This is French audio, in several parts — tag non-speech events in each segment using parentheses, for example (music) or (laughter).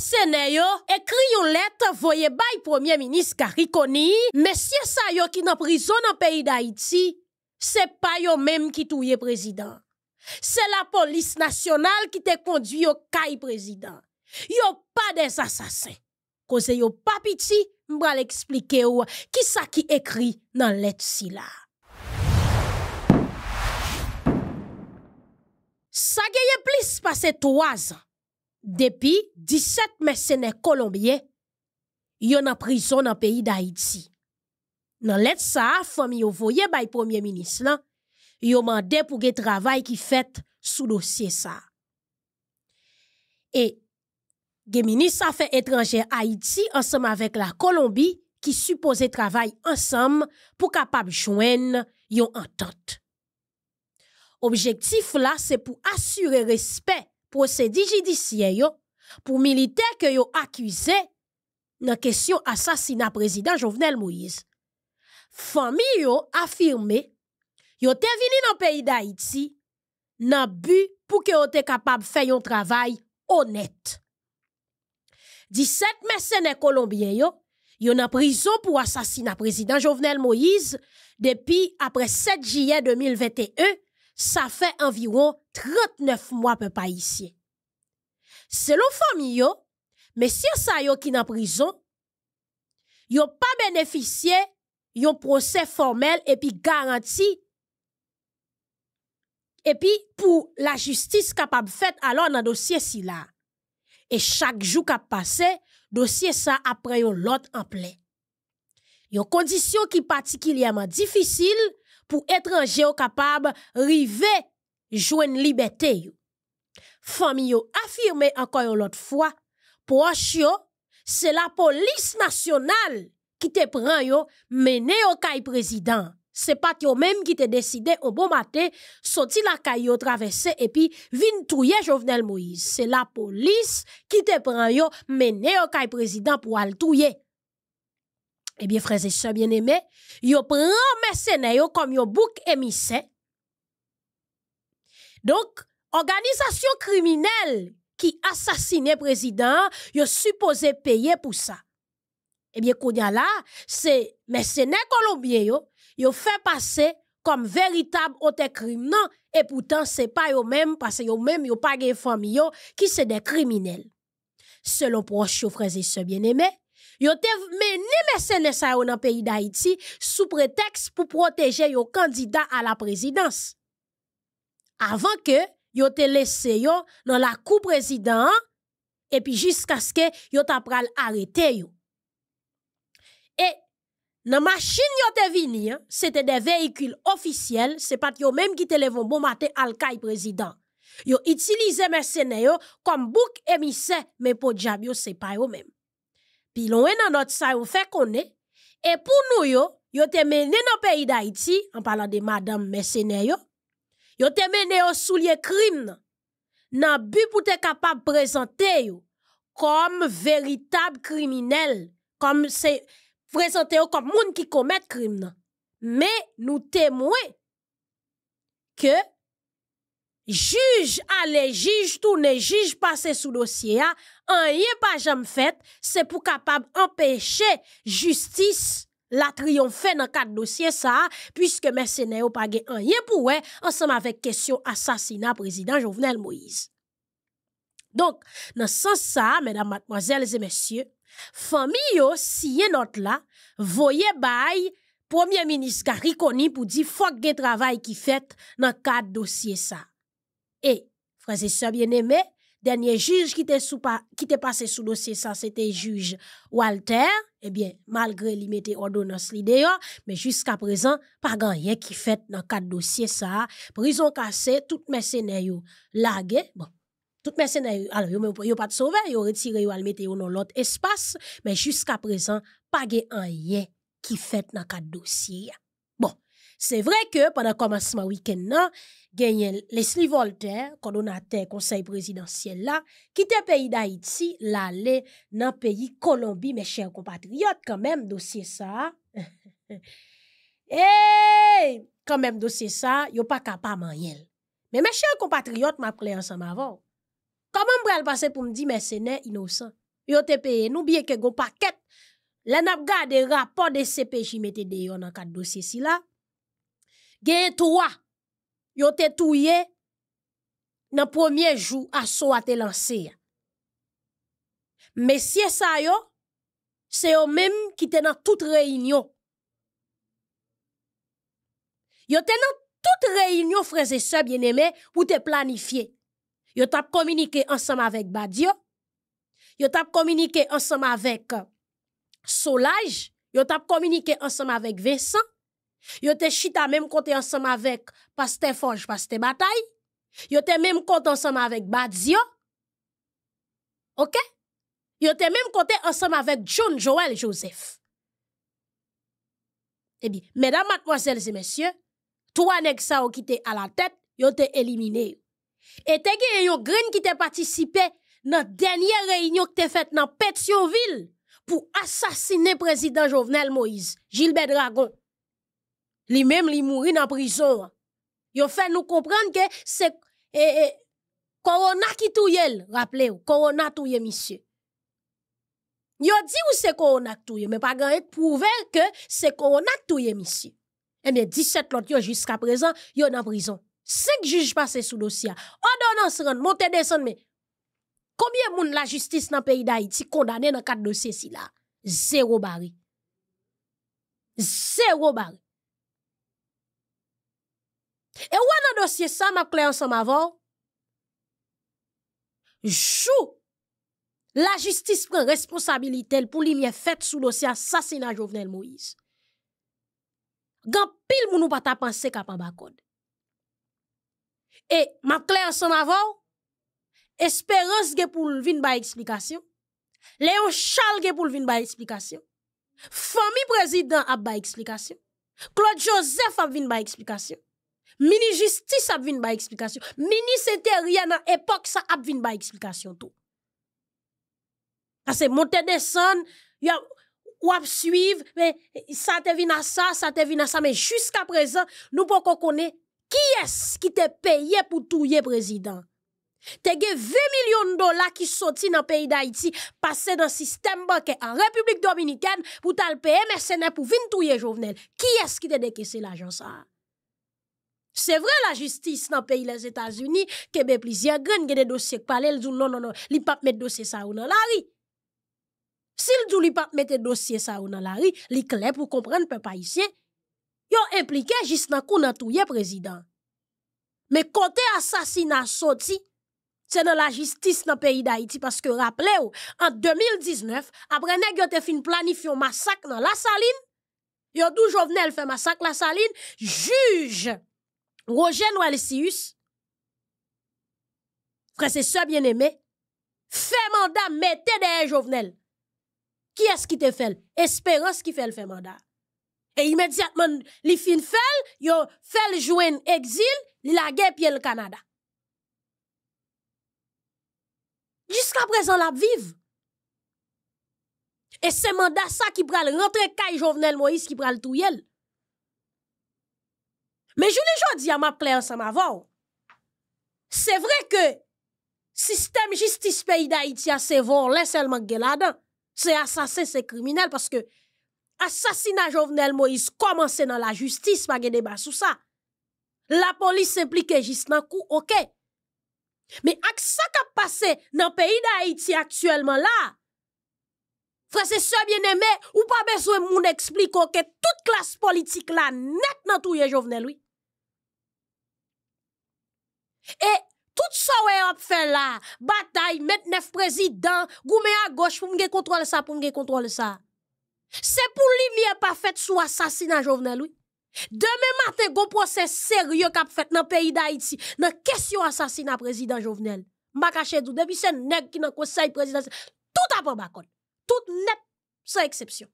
C'est yo écrit une lettre par le premier ministre Mais monsieur sa yo qui en prison dans pays d'Haïti c'est pas yo même qui touye président c'est la police nationale qui te conduit au caï président a pas des assassins cause yo papiti piti m'bra l'expliquer ou qui ça qui écrit dans lettre ci là Ça gagne plus passé trois ans depuis, 17 mercenaires colombiens yon en prison pays d'Haïti. Dans Haiti. ça, les sa, fami yo voye bah, le premier ministre lan, yo mande pour le travay qui fait sous dossier sa. Et les minis sa affaires etranje Haïti ensemble avec la Colombie qui suppose travailler ensemble pour kapab jwen yon entente. Objectif là c'est pour assurer respect procédé judiciaire pour militaire qui que yo la question question assassinat président Jovenel Moïse. famille yo affirmé yo te vini dans pays pays pays nan pour qu'ils que yo faire un travail honnête. 17 mercenaires colombiens, yo, yo en prison pour assassinat président Jovenel Moïse depuis après 7 juillet 2021 ça fait environ 39 mois peu pas ici. Selon famille monsieur sa qui en prison, yo pas bénéficié yon procès formel et puis garanti et puis pour la justice capable fait alors dans dossier si là. Et chaque jour qui passé, dossier ça après yon l'autre en plein. Yon condition qui particulièrement difficile pour étrangers capables river une liberté. Famille affirmé encore une autre fois, c'est la police nationale qui te prend yo mené au caille président. C'est pas toi même qui te décidé au bon matin sorti la caille traverser, et puis venir touyer Jovenel Moïse. C'est la police qui te prend yo mené au président pour aller eh bien, frères et sœurs bien-aimés, prennent prend mercenaire comme yon bouc émissaire. Donc, organisation criminelle qui assassine président, yon supposé payer pour ça. Eh bien, a là, c'est mercenaire colombien yon, yon fait passer comme véritable hôte crime. et pourtant, c'est pas eux même, parce que yon même yon pas de famille qui sont des criminels. Selon proche, frères et sœurs bien-aimés, Yo te mené mercenaires ça dans le pays d'Haïti sous prétexte pour protéger yo candidat à la présidence. Avant que yo te laissé yo dans la cour président et puis jusqu'à ce que yo t'a pral arrêté yo. Et dans machine yo te vini, hein, c'était des véhicules officiels, c'est pas yo même qui te lèvent bon matin al président. Yo utilisé mercenaires comme bouc émissaire mais pour yo c'est pas eux même pilon dans not sa ou fait est. et pour nous yo yo te mené le pays d'Haïti en parlant de madame mercenaire yo yo te mené au soulier crime nan but pour te capable présenter yo comme véritable criminel comme c'est présenter comme moun qui commet crime mais nous témoins que juge, allez, juge, ne, juge, passer sous dossier, un hein. yen pas jamais fait, c'est pour capable empêcher justice, la triompher dans quatre dossiers, ça, puisque mercenaires n'ont pas un yé pour ensemble avec question assassinat président Jovenel Moïse. Donc, dans ce sens, là mesdames, mademoiselles et messieurs, famille, si a note là, voyez bail, premier ministre reconnu pour dire, faut que travail qui fait dans quatre dossiers, ça. Et, frères et sœurs bien-aimés, dernier juge qui était passé sous dossier ça, c'était juge Walter. Eh bien, malgré lui ordonnance l'idée mais jusqu'à présent, pas yen qui fait dans quatre dossier ça. Prison cassée, tout mes scénarios lagué. Bon, tout scénarios, alors il n'y a pas de sauver, a retiré il a dans l'autre espace, mais jusqu'à présent, pas yen qui fait dans quatre dossier. C'est vrai que pendant le commencement du week-end, les y Leslie Voltaire, coordonnateur conseil présidentiel, qui le pays d'Haïti, l'allé dans le pays Colombie, mes chers compatriotes, quand même, dossier ça. (laughs) Et quand même, dossier ça, Ils a pas capable de Mais mes chers compatriotes, ma présence ensemble avant. Comment je passé passer pour me dire, mais c'est innocent. Ils ont payé, nous bien que vous paquet. Là n'a pas des rapport de CPJ mettez dehors dans quatre dossiers si là gen toi, ils ont été premier jour aso a été lancé. Messieurs ça yo, c'est eux même qui te dans toute réunion. Yo dans toute réunion frères et sœurs bien-aimés pour te planifier. Yo t'a communiqué ensemble avec Badio. Yo t'a communiqué ensemble avec euh, Solage, yo t'a communiqué ensemble avec Vincent. Yo te à même côté ensemble avec Pasteur Forge, Pasteur Bataille. Yo te même côté ensemble avec Badio. OK? Yo te même côté ensemble avec John Joel Joseph. Eh bien, mesdames, mademoiselles et messieurs, Toi, nèg ça qui t'es à la tête, yo t'es éliminé. Et te gen yon green qui t'a participé dans dernière réunion que t'es faite dans Pétionville pour assassiner président Jovenel Moïse, Gilbert Dragon li même li mouri dans prison yo fait nous comprendre que c'est eh, eh corona qui touyel rappelez vous corona touye monsieur yo dit ou c'est corona touye mais pas grand prouver que c'est corona touye monsieur eh bien 17 l'autre jusqu'à présent yo en prison Cinq juges passés sous dossier ordonnance ren, monte descend mais combien moun la justice dans le pays d'haïti condamné dans quatre dossiers si là zéro barre. zéro barre. E wè nan dosye sa, ma klyansan ma vò? Jou, la jistis pren responsabilite pou li mwen fèt sou dosye asasina Jovenel Moïse. Gan pil mounou pa ta pense ka pa ba kod. E, ma klyansan ma vò, Esperance ge pou vin ba eksplikasyon, Léon Charles ge pou vin ba eksplikasyon, Fanny Prezident ap ba eksplikasyon, Claude Joseph ap vin ba eksplikasyon, mini justice a vinn ba explication mini rien à époque ça a vinn ba explication tout parce monter descend y a ou ap suivre mais ça te vinn à ça ça te vinn à ça mais jusqu'à présent nous pas connaître qui est-ce qui te payé pour touyer président te gen 20 millions de dollars qui sorti dans pays d'Haïti, passé dans système bancaire en République Dominicaine pour t'aller payer mais mercenaires pour venir tout Jovenel. Qui est-ce qui te décaissé l'agence ça? C'est vrai la justice dans le pays des États-Unis, que ben plusieurs grandes des dossiers qui parlent, ils disent non, non, non, ils ne pas mettre dossier ça ou dans la rue. S'ils ne peuvent pas mettre dossier ça ou dans la rue, ils clair pour comprendre, peuple haïtien. Ils ont impliqué juste dans le coup dans le président. Mais côté assassinat sorti, c'est dans la justice dans le pays d'Haïti, parce que rappelez-vous, en 2019, après que vous fait une un massacre dans la saline, ils ont toujours fait massacre dans la saline, juge. Roger Noël Sius, frère c'est bien aimé fait mandat, mettez des Jovenel. Qui est-ce qui te fait? Espérance qui fait le fait mandat. Et immédiatement, les fin fait, yo fait le joindre exil, la guerre le Canada. Jusqu'à présent, la vive. Et c'est mandat ça qui le rentrer Kai Jovenel Moïse qui le tout yel. Me joulé jò di a map klè ansan ma vò. Se vre ke sistem jistis peyi da iti a se vò lè selman gè la dan. Se asasè se kriminel paske asasina jovenel mo yis komanse nan la jistis pa gè deba sou sa. La polis implike jist nan kou, ok. Me ak sa ka pase nan peyi da iti aktuelman la, fwese se byenemè ou pa bezwe moun eksplikon ke tout klas politik la net nan touye jovenel wè. Et tout ça ou a fait là, bataille, mettre neuf présidents, gommer à gauche pour me contrôler ça, pour me contrôler ça. C'est pour pas fait sous assassinat Jovenel oui. Demain matin, un procès sérieux qu'a fait dans le pays d'Haïti, dans question assassinat président Jovenel. M'a caché tout, depuis c'est nèg qui dans conseil présidentiel, tout à prendre bacon. Tout net, sans exception.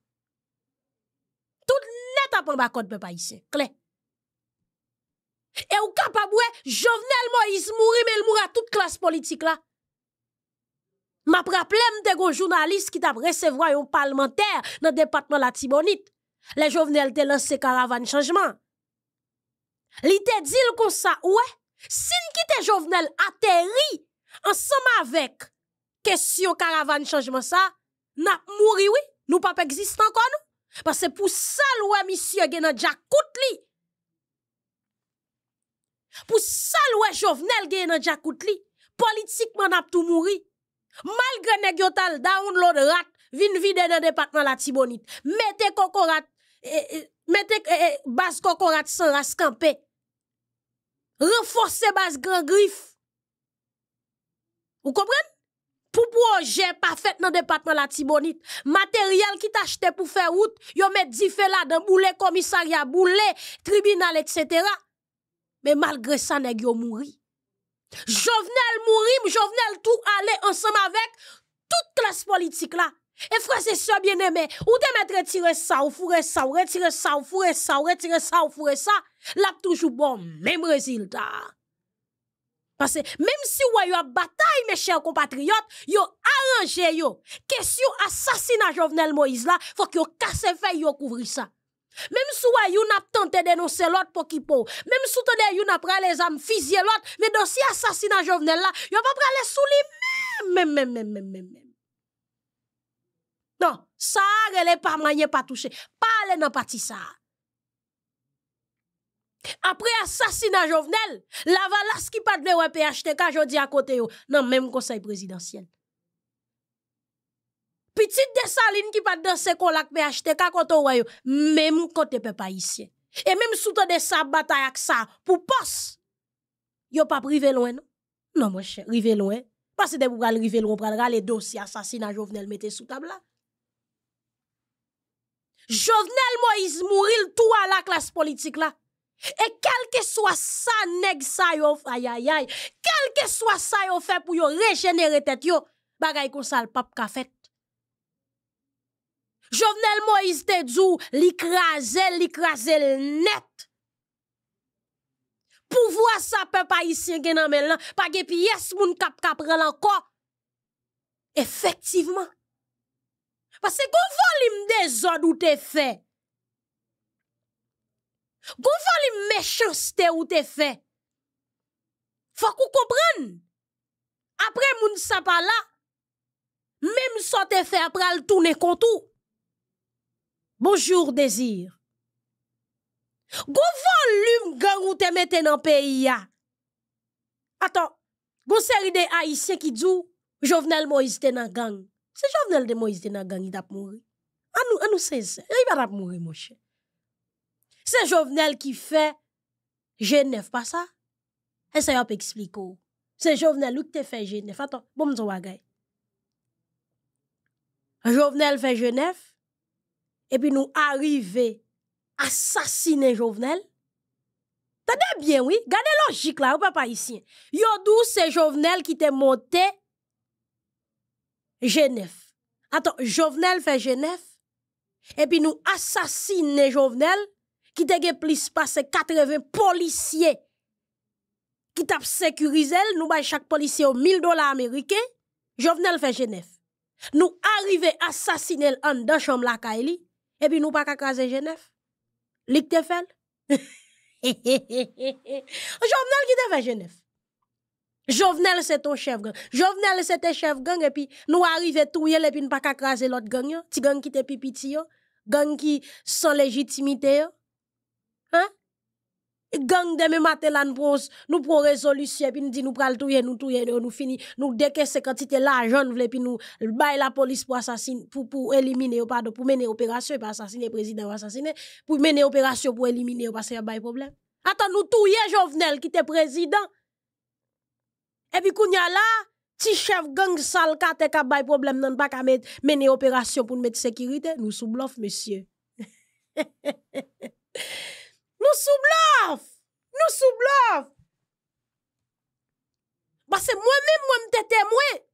Tout net à prendre bacon, peuple haïtien. Clair. E ou kap ap wè, jovenel mo izmouri, men mwura tout klas politik la. Ma praplem te go jounalist ki tap resevwa yon palmenter nan depatman la tibonit. Le jovenel te lanse karavan chanjman. Li te dil kon sa, wè, sin ki te jovenel ateri ansama vek kesyon karavan chanjman sa, nap mwuri wè, nou pape existan kon nou. Pas se pou sal wè, misi yo gen nan jakout li, Pour saluer jovenel dans nan politiquement, politiquement. n'a ap tou mouri. malgré neg yo tal download rat, vin vide département département la Tibonite. Mettez kokorat, eh, eh, mettez mete eh, eh bas kokorat renforcer base grand bas Vous comprenez Ou kompren? projet parfait dans le département de la Tibonite, matériel qui t'achete pour faire route, yo met di fe là dans boule commissariat, boule tribunal, etc. Mais malgré ça, nèg yo mouri. Jovenel mouri, mais jovenel tout ensemble avec toute tout politique là. Et frère, c'est ça, bien aimé. ou te mettre retirer ça, ou foure ça, ou retirer ça, ou foure ça, ou retirer ça, ou foure ça. Là, toujours bon, même résultat. Parce que même si vous avez bataille, mes chers compatriotes, yo arrangé yo. Question assassinat Jovenel Moïse là, faut que yo casse fait yo couvrir ça. Même si vous avez tenté de dénoncer l'autre pour qui pour. Même si vous avez pris les âmes, fusillé l'autre, mais dossier assassinat Jovenel là, vous pas pris les sous même, même, même, même, même, Non, ça, elle est pas moyen pas touché. Pas aller dans parti ça. Après assassinat Jovenel, Lavalas qui pas de PHTK, je dis à côté, dans le même conseil présidentiel. Petite desaline qui va danser qu'on l'a PHTK quand on voit même côté peuple haïtien. Et même sous de sa bataille avec ça pour poste. Yo pas privé loin non. Non mon cher, rivé loin. Parce que pour rivé loin prendre les dossiers assassinat Jovenel mette sous table là. Jovenel Moïse mouril tout à la classe politique là. Et quel que soit ça, nèg ça aïe aïe quel que soit ça yo fait pour yo régénérer tête yo, bagay kon ça le pape ka fait. Jovenel Moïse te djou li krasel, li krasel net. Pouvoa sa pe pa yisien gen anmen lan, pa ge pi yes moun kap kap relanko. Efektivman. Pase goun volim de zon ou te fe. Goun volim mechans te ou te fe. Fak ou kopren. Apre moun sa pa la, mem sa te fe apre al toune kontou. Bonjour, désir. Gou volume gang ou te mette nan pays ya. Attends. gon série de qui ki dit Jovenel Moïse te nan gang. C'est Jovenel de Moïse te nan gang, mourir. tap mouri. Anou, anou se il va va tap mouri mouche. Se Jovenel ki fe, Genève pas ça E pas yop ou. Se Jovenel qui te fait Genève. attends. Bonjour zo wagay. Jovenel fait Genève, et puis nous arriver assassiner Jovenel, tade bien, oui, Gardez logique la, ou là ici pas yo dou c'est Jovenel qui te monté Genève. Attends, Jovenel fait Genève, et puis nous les Jovenel qui te ge passé 80 policiers qui t'a sécurisé nous nous bay policier policier 1000 dollars américains Jovenel fait Genève. nous arrivons assassiner en dans la Kaili et puis nous pas qu'à Genève. Lik te fait. Jovenel qui te fait Genève. Jovenel c'est ton chef gang. Jovenel ton chef gang et puis nous arrivons tout et puis nous pas craser l'autre gang yo. Ti gang qui te pipi yo. Gang qui sans légitimité Hein? gang de matin là nous prenons nous résolution puis nous dit nous pral touyer nous touyer nous fini nous décaisser quantité l'argent nous puis nous bail la police pour assassiner pour pour éliminer pardon pour mener opération pour assassiner président assassiner pour mener opération pour éliminer parce qu'il y a bail problème attends nous touyer Jovenel qui était président et puis a là Ti chef gang sal kate ka bay problème nan pas ka mener opération pour mettre sécurité, nous sous bluff monsieur. (laughs) Nous sous Nous sous Parce que moi-même, moi, je témoin.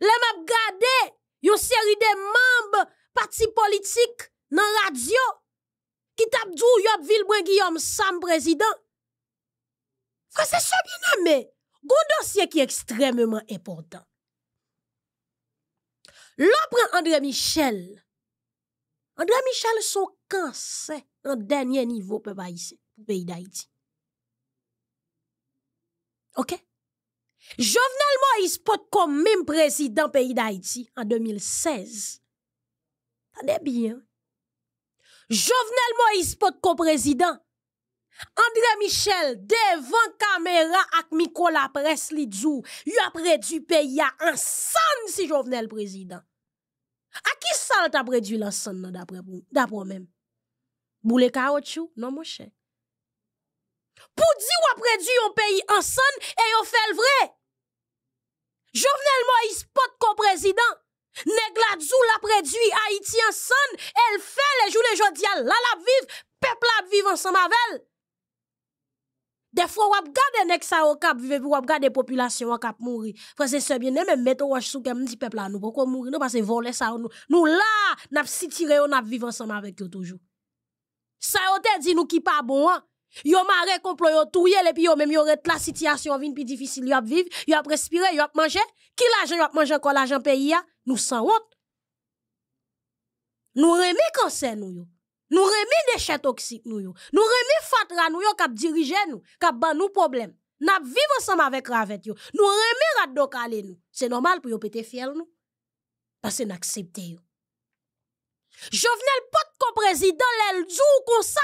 Je m'a regardé une série de membres du parti politique dans radio qui t'a dit que ville Guillaume Sam président. Frère, c'est ça bien aimé. Un dossier qui est extrêmement important. prend André Michel. André Michel, son quand c'est un dernier niveau pour le pays d'Aïti? Ok? Jovenel Moïse pot comme même président pays d'Haïti, en 2016. es bien. Jovenel Moïse pot comme président. André Michel devant caméra, ak Nicolas la presse li djou. y à du si ya ansan si Jovenel président. A ça sal ta réduit lansan d'après d'après même Boule caoutchouc, non mon cher. Pour dire ou après Dieu, on pays ensemble et yon fait le vrai. Jovenel Moïse, pot co-président, nèg la préduit Haïti ensemble, elle fait les jours les jodial, la la vive, peuple la vive ensemble avec elle. Des fois, on regarde nèg sa au cap vive on gade population au cap mourir. Frère c'est bien même mettre watch sous comme dit peuple là nous pourquoi mourir Nous parce que voler ça nous. Nous là, n'a si on a vivre ensemble avec toujours ça yo te dit nous qui pas bon hein? Yo maré complot yon touye et puis yo même yo la situation vin plus difficile yo a vivre, yo a respirer, yo a manger. Qui l'argent yo a manger encore l'argent pays ya? Nous sans honte. Nous remet cancer nous yo. Nous remet déchets toxiques nous yo. Nous remet fatra nous yo k'ap diriger nous, k'ap ban nous problème. N'a vivre ensemble avec Ravet yo. Nous remet radokale nous. C'est normal pour yo pété fiel nous. Parce que yo. Je venais le pote comme président joue comme ça.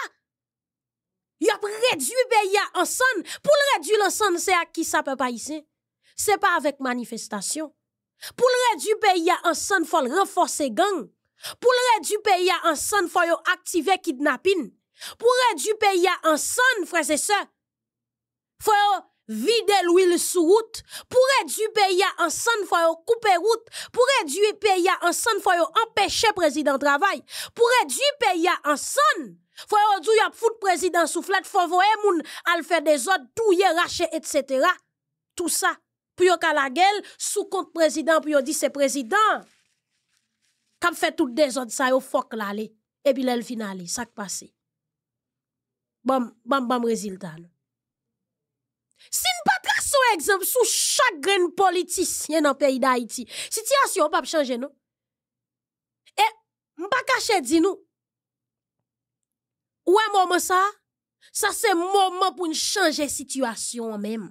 Il a réduit pays ensemble pour le réduire c'est à qui ça peut pas ici. C'est pas avec manifestation. Pour le réduire pays ensemble faut renforcer gang. Pour le réduire pays ensemble faut activer kidnapping. Pour réduire pays ensemble frères et sœurs. Faut vide l'huile sous route, pour réduire pays ensemble fois couper route, pour réduire pays ensemble fois empêcher président travail, pour réduire pays ensemble faut y a président faut faire des autres etc. Tout ça pour yo la gueule sous compte président pour dit c'est président. Kap fait tout des autres ça l'aller et puis l'el finale, ça qui passé. Bam bam bam résultat. Sin pa tra sou eksemp sou chagren politisyen nan peyi da iti. Sityasyon pa p chanje nou. E mpa kache di nou. Ouè e mwaman sa? Sa se mwaman pou n chanje sityasyon mwem.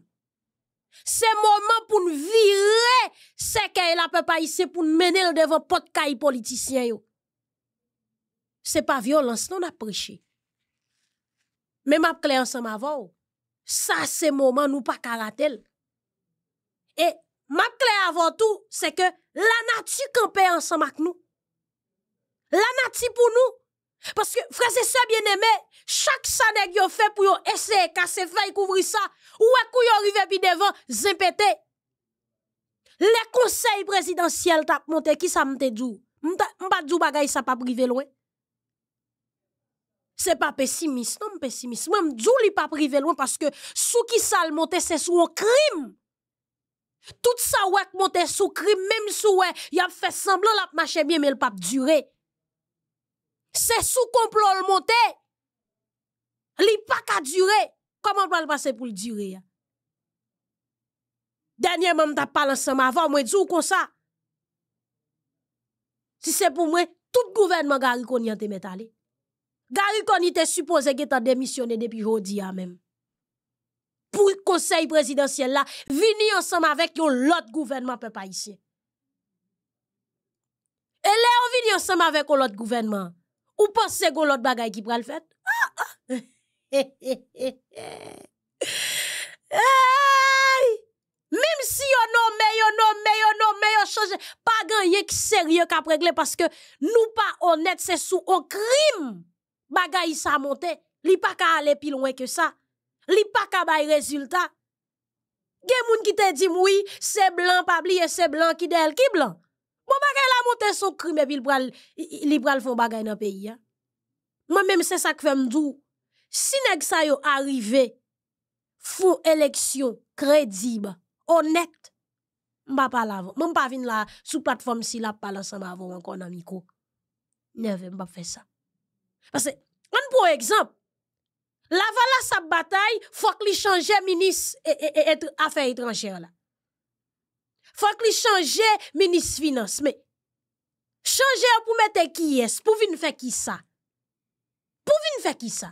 Se mwaman pou n vire seke la pepaise pou n mene l devon potka y politisyen yo. Se pa violans non apreche. Mwen ap kleyan sa mwa vòw. ça c'est moment nous pas caratel. Et ma clé avant tout, c'est que la nature en ensemble avec nous. La nature pour nous. Parce que, frère, c'est ça bien aimé, chaque sané qui fait pour essayer de casser ça, ou est-ce arrive puis devant, zépété. Le conseil présidentiel t'a monté, qui ça m'a dit? pas dit bagay ça pas privé loin n'est pas pessimiste, non, pessimiste. Même ne suis pas privé loin parce que ce qui ça le c'est sous un crime. Tout ça ouais monte sous crime, même sous il a fait semblant la marcher bien, mais le pape duré. C'est sous complot le monter. Il pas qu'à durer. Comment on va le passer pour le durer? Hein? dernier je parle ensemble avant, moi dis comme ça. Si c'est pour moi, tout gouvernement a qu'on y Gari kon ite supose ge ta demisyone depi jodi ya menm. Pou konsey presidensyen la, vini yon sema vek yon lot gouvernement pe pa isye. E le yon vini yon sema vek yon lot gouvernement, ou pensey yon lot bagay ki prel fèt? (laughs) Mim si yon nou mey, yon nou mey, yon nou mey, yon chanje pa gen yek serye kap regle paske nou pa onet se sou o krim. Bagay sa monte, li pa ka ale pil wè ke sa. Li pa ka bay rezultat. Gen moun ki te di moui, se blan pabli e se blan ki de el ki blan. Mou bon, bagay la monte sou krim epi li pral fon bagay nan peyi ya. Mou mèm se sa kwe mdou. Si neg sa yo arrive, fon eleksyon kredib, onet, mba pal avon. Moun pa vin la sou platform si la pal asan mba avon ankon nan miko. Neve mba fe sa. Parce que, un bon exemple, La vala sa bataille, faut qu'il change ministre et, et, et, affaires étrangères là. Faut qu'il change ministre finance, mais changer pour mettre qui est, pour venir faire qui ça? Pour venir faire qui ça?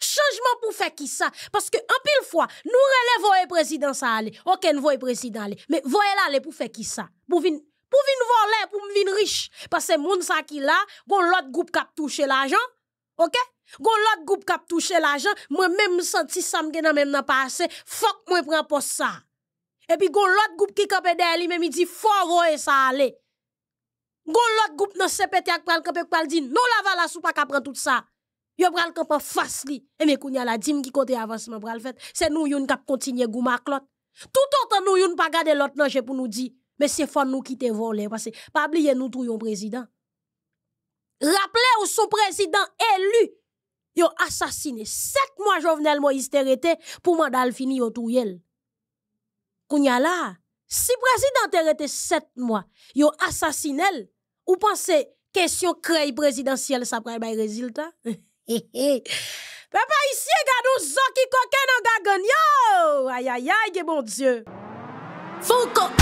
Changement pour faire qui ça? Parce que, en pile fois, nous relevons le président ça aller. Ok, nous voyons président Mais voyez là aller pour faire qui ça? Pour venir pou m vin volè, pou m vin rish. Pase moun saki non, la, goun lot goup kap touche l'ajan, ok? Goun lot goup kap touche l'ajan, mwen mèm senti sam genan mèm nan pase, fok mwen pren po sa. E pi goun lot goup ki kapè derli, mèm i di fò roye sa ale. Goun lot goup nan sepeti ak pral kapè kpal din, nou la vala sou pa kapren tout sa. Yo pral kapè fars li. E me koun ya la dim ki kote avansman pral fet, se nou yon kap kontinye gouma klot. Tout anton nou yon pa gade lot nan, jè pou nou di, mais c'est faut nous quitter voler parce que pas oublier nous un président. Rappelez ou son président élu yo assassiné sept mois Jovenel Moïse rete pour mandal fini au touriel. Kounya là, si président été sept mois, yo assassiné vous pensez question le présidentielle ça va le ben résultat? Papa ici gadou nous qui coquin dans gagan yo. Aïe aïe aïe bon Dieu. Foucault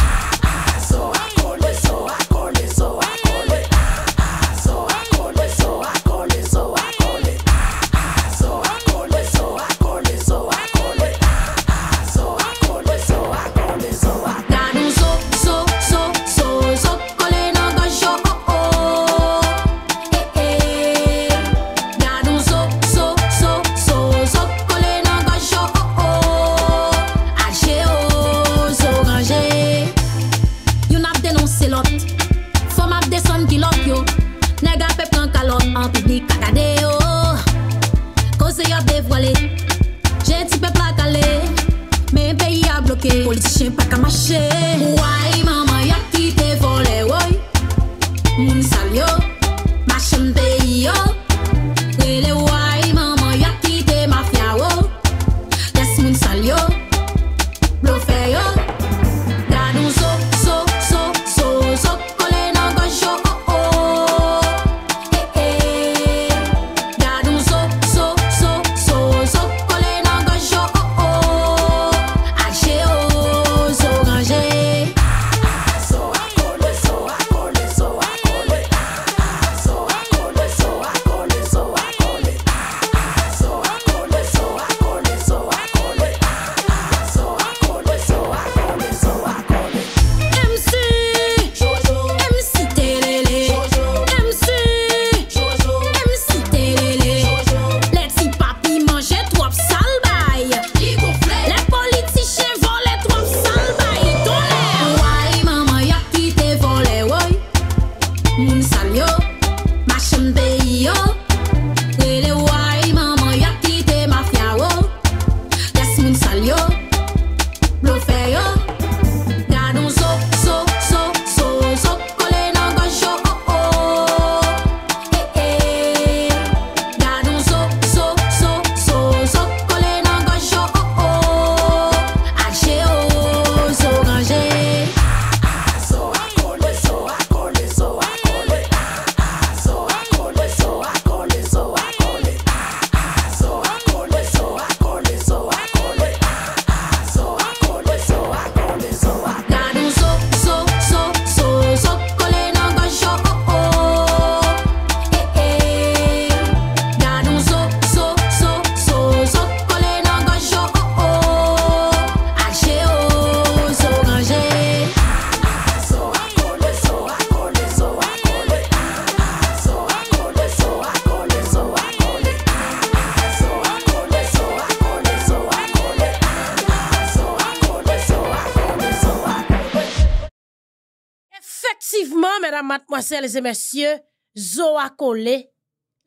mesdames et messieurs, Zoa collé,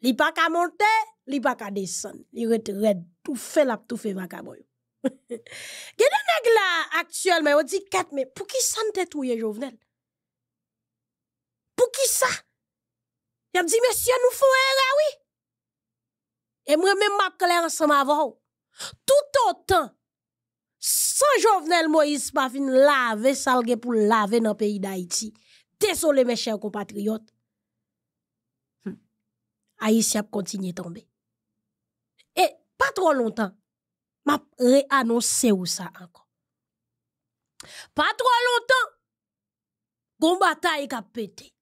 li pa ka monter, li pa ka descendre, li retraite tout fait la tout fait vagabond. (laughs) nèg la actuellement, on dit 4 mais pour qui ça y touye Jovenel? Pour qui ça? il a dit monsieur nous faut erreur oui. Et moi même m'a clair ensemble avant. Tout autant sans Jovenel Moïse pas fin laver ça pour laver dans le pays d'Haïti désolé mes chers compatriotes, hmm. Aïssia a continué de tomber. Et pas trop longtemps, m'a réannoncé ou ça encore. Pas trop longtemps, gon bataille qui a pété.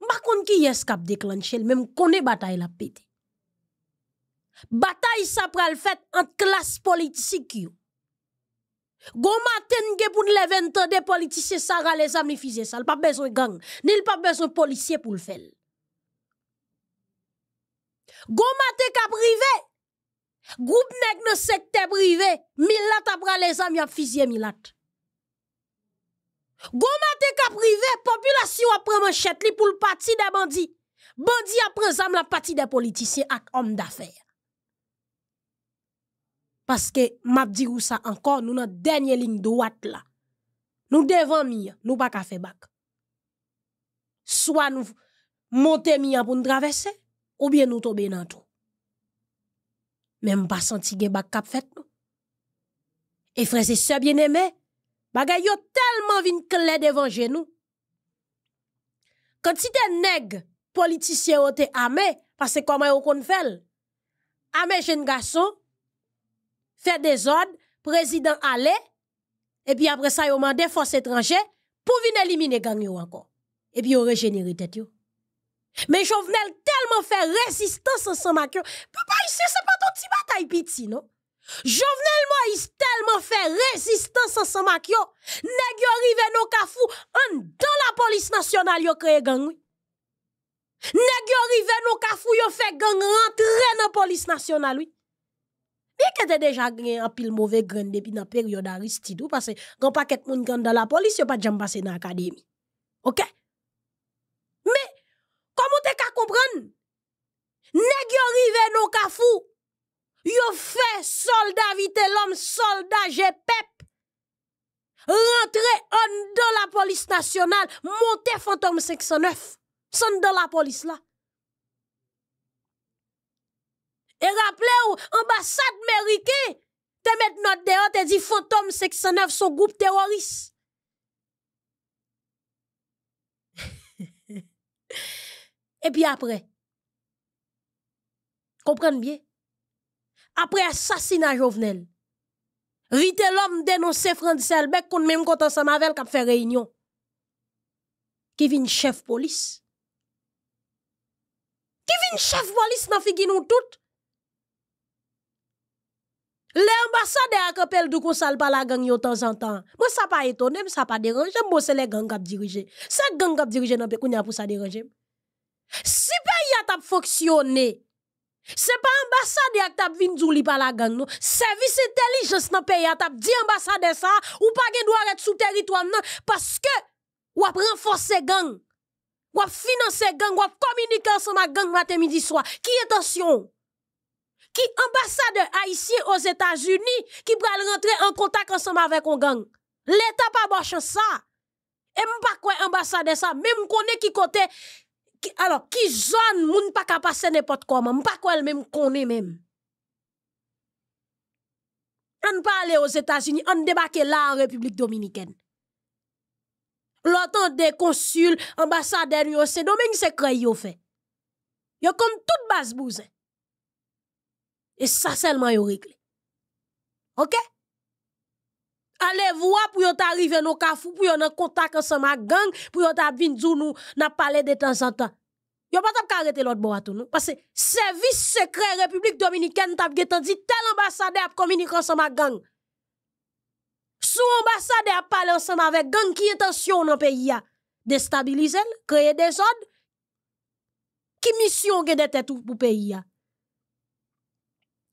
M'a kon qui est qui a déclenché, même une bataille la pété. Bataille ça le fait entre classe politique Goma tenge pou nile ventan de politisye sara le zami fizye sal, pa bezon gang, nil pa bezon polisye pou l fel. Goma te ka prive, groub neg ne sekte prive, milat apra le zami ap fizye milat. Goma te ka prive, populasyon apreman chet li pou l pati de bandi, bandi apreman la pati de politisye ak om dafer. Parce que, m'a dit ça encore, nous dans la dernière ligne droite là. Nous devons mien, nous pas qu'à faire bac. Soit nous monter mien pour nous traverser, ou bien nous tomber dans tout. Même pas sentir que bac fait nous. Et frères et sœurs bien-aimés, bagay yo tellement vin clé devant nous. Quand si es nèg politiciens ou t'es amé parce que comment yon kon fèl, armés jeune garçon fait des ordres, président allait, et puis après ça, ils mandé force étrangère pour venir éliminer gang encore. Et puis ils ont régénéré tête Mais Jovenel tellement fait résistance ensemble avec eux. Papa, ici, c'est pas ton petit bataille petit, non? Jovenel Moïse tellement fait résistance ensemble avec Ne Nèg yo rive no kafou, en dans la police nationale yo créé gang. Nèg yo rive no kafou, yo fait gang rentrer dans la police nationale, oui que ke déjà gagné un pile mauvais gren depuis la période Aristide parce que quand paquet moun gagne dans la police, yon pas pas pase dans l'académie. Ok? Mais comment tu ka comprendre? Nèg yon rive non ka fou. Yo fait soldat vite l'homme, soldat je pep. Rentre dans la police nationale, monte Fantôme 509. Son dans la police là. Et rappelez-vous, ambassade américaine, te met notre dehors, te dit fantôme 609, son groupe terroriste. (laughs) Et puis après, comprenez bien, après assassinat Jovenel, Rite l'homme dénoncé Francis Albert. qu'on même quand ensemble avec qui fait réunion. Qui vient chef police. Qui vient chef police dans figi nous toutes. L'ambassade qui kapel dou kon pa la gang de temps en temps. Moi ça pas étonnant, ça pas dérange. moi c'est les gang qui dirigé. C'est gang qui dirigé dans pays pour ça déranger. Si pays a tap ce C'est pas ambassade qui tap vin dou li par la gang non. Service intelligence le pays a tap di ambassade ça ou pas gen droit être sous territoire non parce que ou a renforcé gang. Ou financé financer gang, ou ap communiquer ensemble gang matin midi soir. Qui est attention? l'ambassadeur haïtien aux États-Unis qui pourrait rentrer en contact ensemble avec un gang. L'État pas bon ça. Et même quoi ambassadeur ça, même connaît qui côté alors qui zone moun pas capable passer n'importe comment, pas quoi elle même connaît même. On ne aller aux États-Unis, on débarque là en République dominicaine. L'autant des consuls, ambassadeurs, c'est domaine c'est ils ont fait. Ils comme toute base bousée. Et ça seulement yo règle. OK? Allez voir pour yon t'arrive nos kafou, pour yon en contact ensemble avec gang, pour yon t'abvin djou nous, n'a parlé de temps en temps. Yon pas tap arrêter l'autre bois tout, nous Parce que service secret République Dominicaine tap getan dit tel ambassadeur a communiqué ensemble avec gang. Sous ambassadeur a parlé ensemble avec gang qui intention dans le pays a déstabiliser, créer des ordres. Qui mission gen de tête pour pays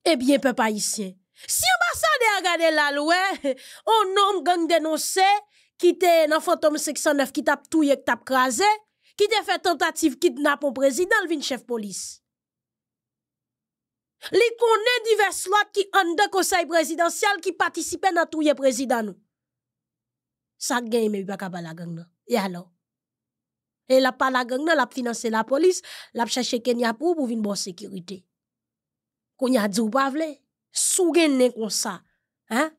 eh bien, peuple haïtien, Si l'ambassade a regardé la loi, (laughs) on nom gang dénoncé qui était nan fantôme 609 qui tape touye qui tape crasé, qui te fait tentative kidnap président président, vin chef police. Li connaît divers lot qui an de présidentiel qui qui à nan touye président nou. Ça gagne pas baka ba la gang nan. Et alors, elle la pas la gang nan, la financé la police, la cherché Kenya pour pour une bon sécurité qu'on y a dit ou pas vle, sous gagné comme ça, hein,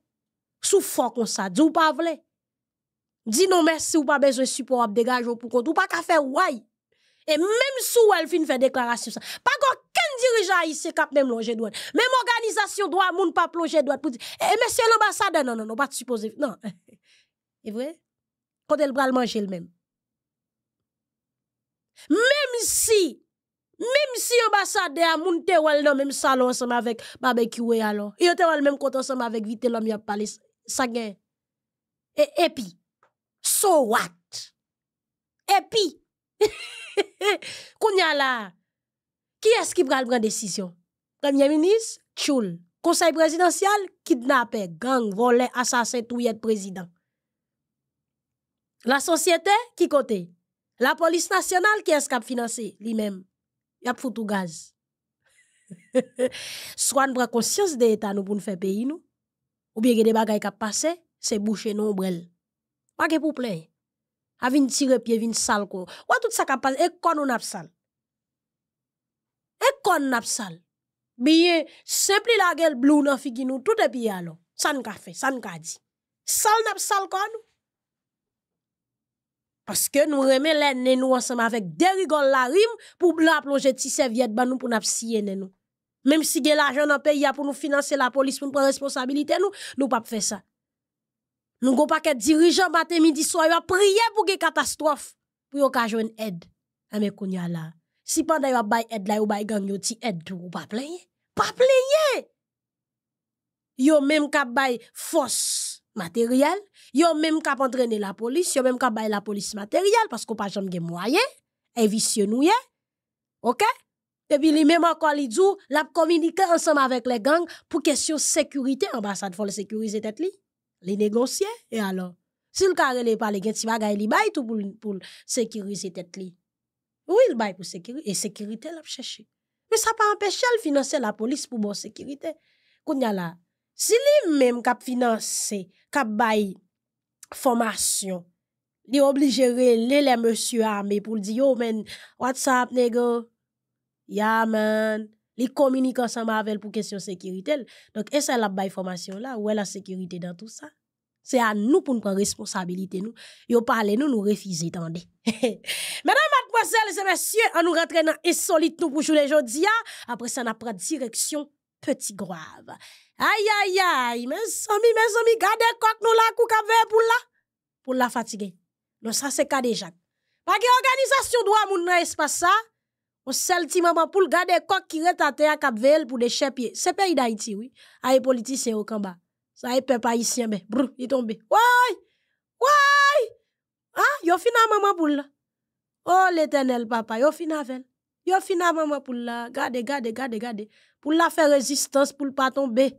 Sou fort comme ça, dit ou pas vle. Dis non merci ou pas besoin de gage dégage pour compte ou pas qu'à faire why? Et même sous elle fin fait déclaration ça. Pas qu'aucun dirigeant ici cap même longer droit. Même organisation droit moun pas plonger droit pour dire eh, monsieur l'ambassadeur non non non pas supposé non. C'est (laughs) vrai? Quand elle va manger le même. Même si même si l'ambassade a monté te même même salon ensemble avec babèk il alò. le même le même avec avec avèk vitè et sa et epi, so what? Epi, (laughs) qui est-ce qui pral prendre décision Premier ministre, Tchoul. Conseil présidentiel, kidnappé, gang, volé, assassin, tout être président. La société, qui côté? La police nationale, qui est-ce qui a financé lui-même? Yap foutou gaz. Swa an bra konsyans de etan nou pou nou fe peyi nou. Ou biye gede bagay kap pase, se bouchen oubrel. Mwage pou ple? A vin tire pie, vin sal kon. Wadout sa kap pase, ek kon nou nap sal. Ek kon nap sal. Biye sepli la gel blou nan fikin nou, tout epi ya lo. San ka fe, san ka di. Sal nap sal kon nou. Parce que nous remets les nous ensemble avec des rigoles la rime pour blanc plonger de serviette ben nous pour nous nous. Même si il l'argent dans le pays pour nous financer la police, pour nous prendre responsabilité, nous nous pas faire ça. Nous pouvons pas que dirigeants matin, midi, soir, prier pour que catastrophe, pour ah, qu'on une aide. Mais Kounya là. Si pendant qu'on bail aide là, ou bail gang, ti aide, ou pas plaigner. Pas plaigner! Yo même qu'on bail force matériel, yo même kap entraîner la police, yo même kap bailler la police matériel parce qu'on pas jamais de moyen, et vicieux nous OK et puis, li même encore, li l'a communiqué ensemble avec les gangs pour question sécurité. Ambassade, faut le sécuriser tête li. Les négocier. Et alors? Si le carré les parle, il bagay li bay tout pour, pour sécuriser tête li. Oui, il baye pour sécurité. Et sécurité, l'a chercher. Mais ça pas empêché le financer la police pour bon sécurité. Kounya la, si li même kap a kap bay formation, li obligere les le pour les pou di yo men, what's up nego? Ya li pour pour avec question sécurité sécurité. Donc, est-ce la bay formation là ou est la sécurité dans tout ça. C'est à nous pour nous responsabilité responsabilité. Nous Yo parler nous nous refize (laughs) Mesdames, Madame, mademoiselle, messieurs, Messieurs, nous nous rentre insolite insolite pour pour jouer aujourd'hui. après ça, on a la direction. Petit grave. Aïe, aïe, aïe. Mes amis, mes amis, gardez coq nous la kou pour la. Pour la fatiguer. Non, ça, c'est cas déjà. Pas que organisation doit moun nan espace ça. On seul ti maman pour garder coq qui retate à cap vel pour des pieds. C'est pays d'Haïti, oui. Aïe, politiciens, au combat. Ça y peuple haïtien, mais brou, il tombe. Ouais! Ouais! Ah, yo fina maman pour là. Oh, l'éternel papa, yo fina avec Yo finalement moi pour la garder garder garder garder pour la faire résistance pour pas tomber.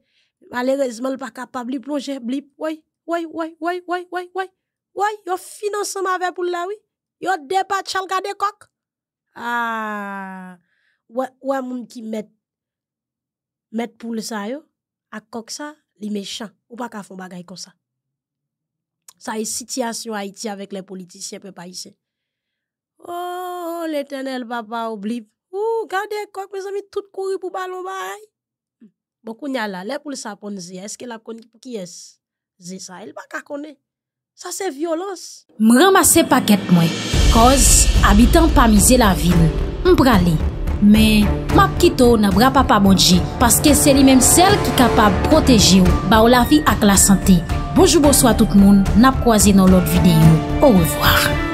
Malheureusement, pas capable de plonger blip. Oui, oui, oui, oui, oui, oui, oui. Oui, yo finance avec pour la oui. Yo dépatche chal garder coq. Ah. Ouais, ouais moun qui met met pour le ça yo à coq ça, les méchants ou pas ka font bagay comme ça. Ça est situation Haïti avec les politiciens peu haïtien Oh Oh, le ten el va pa oubli pou Gade kok me zami tout kouri pou balon ba Bokou nyal la Le pou le sapon zi eske la koni ki es Zi sa el baka kone Sa se violons M ramase paket mwen Koz abitan pa mize la vil M prale Me map kito na bra pa pa modji Paske se li menm sel ki kapab proteji ou Ba ou la vi ak la sante Bojou bojou a tout moun Nap kwa zi nan lot videyo Ou revoar